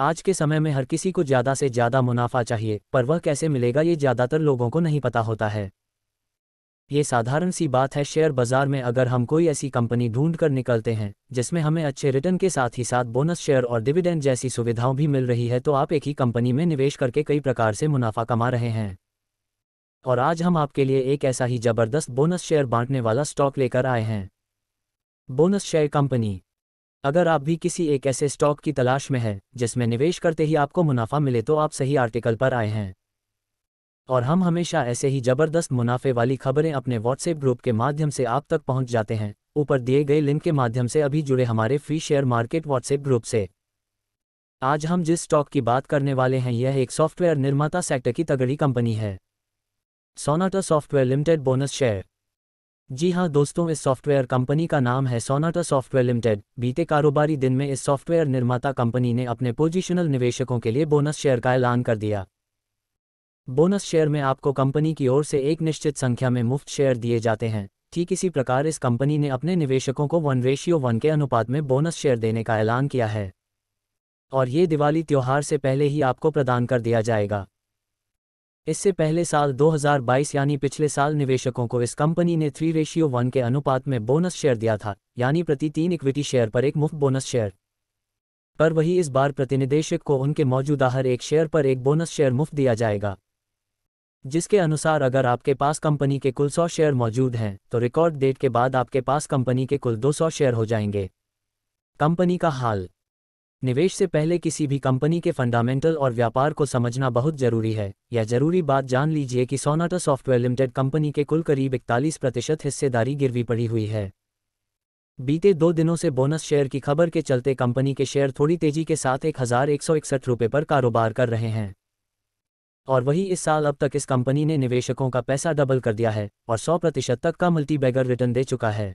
आज के समय में हर किसी को ज्यादा से ज्यादा मुनाफा चाहिए पर वह कैसे मिलेगा ये ज्यादातर लोगों को नहीं पता होता है ये साधारण सी बात है शेयर बाजार में अगर हम कोई ऐसी कंपनी ढूंढ कर निकलते हैं जिसमें हमें अच्छे रिटर्न के साथ ही साथ बोनस शेयर और डिविडेंड जैसी सुविधाओं भी मिल रही है तो आप एक ही कंपनी में निवेश करके कई प्रकार से मुनाफा कमा रहे हैं और आज हम आपके लिए एक ऐसा ही जबरदस्त बोनस शेयर बांटने वाला स्टॉक लेकर आए हैं बोनस शेयर कंपनी अगर आप भी किसी एक ऐसे स्टॉक की तलाश में है जिसमें निवेश करते ही आपको मुनाफा मिले तो आप सही आर्टिकल पर आए हैं और हम हमेशा ऐसे ही जबरदस्त मुनाफे वाली खबरें अपने व्हाट्सएप ग्रुप के माध्यम से आप तक पहुंच जाते हैं ऊपर दिए गए लिंक के माध्यम से अभी जुड़े हमारे free share market WhatsApp group से आज हम जिस स्टॉक की बात करने वाले हैं यह एक सॉफ्टवेयर निर्माता सेक्टर की तगड़ी कंपनी है Sonata software limited bonus share जी हाँ दोस्तों इस सॉफ्टवेयर कंपनी का नाम है सोनाटा सॉफ्टवेयर लिमिटेड बीते कारोबारी दिन में इस सॉफ्टवेयर निर्माता कंपनी ने अपने पोजिशनल निवेशकों के लिए बोनस शेयर का ऐलान कर दिया बोनस शेयर में आपको कंपनी की ओर से एक निश्चित संख्या में मुफ्त शेयर दिए जाते हैं ठीक इसी प्रकार इस कंपनी ने अपने निवेशकों को वन रेशियो वन के अनुपात में बोनस शेयर देने का ऐलान किया है और ये दिवाली त्यौहार से पहले ही आपको प्रदान कर दिया जाएगा इससे पहले साल 2022 यानी पिछले साल निवेशकों को इस कंपनी ने थ्री रेशियो वन के अनुपात में बोनस शेयर दिया था यानी प्रति तीन इक्विटी शेयर पर एक मुफ्त बोनस शेयर पर वही इस बार प्रतिनिदेशक को उनके मौजूदा हर एक शेयर पर एक बोनस शेयर मुफ्त दिया जाएगा जिसके अनुसार अगर आपके पास कंपनी के कुल 100 शेयर मौजूद हैं तो रिकॉर्ड डेट के बाद आपके पास कंपनी के कुल 200 शेयर हो जाएंगे कंपनी का हाल निवेश से पहले किसी भी कंपनी के फंडामेंटल और व्यापार को समझना बहुत जरूरी है यह जरूरी बात जान लीजिए कि सोनाटा सॉफ्टवेयर लिमिटेड कंपनी के कुल करीब इकतालीस प्रतिशत हिस्सेदारी गिरवी पड़ी हुई है बीते दो दिनों से बोनस शेयर की खबर के चलते कंपनी के शेयर थोड़ी तेजी के साथ एक हजार एक सौ इकसठ रुपये पर कारोबार कर रहे हैं और वही इस साल अब तक इस कंपनी ने निवेशकों का पैसा डबल कर दिया है और 100 प्रतिशत तक का मल्टीबैगर रिटर्न दे चुका है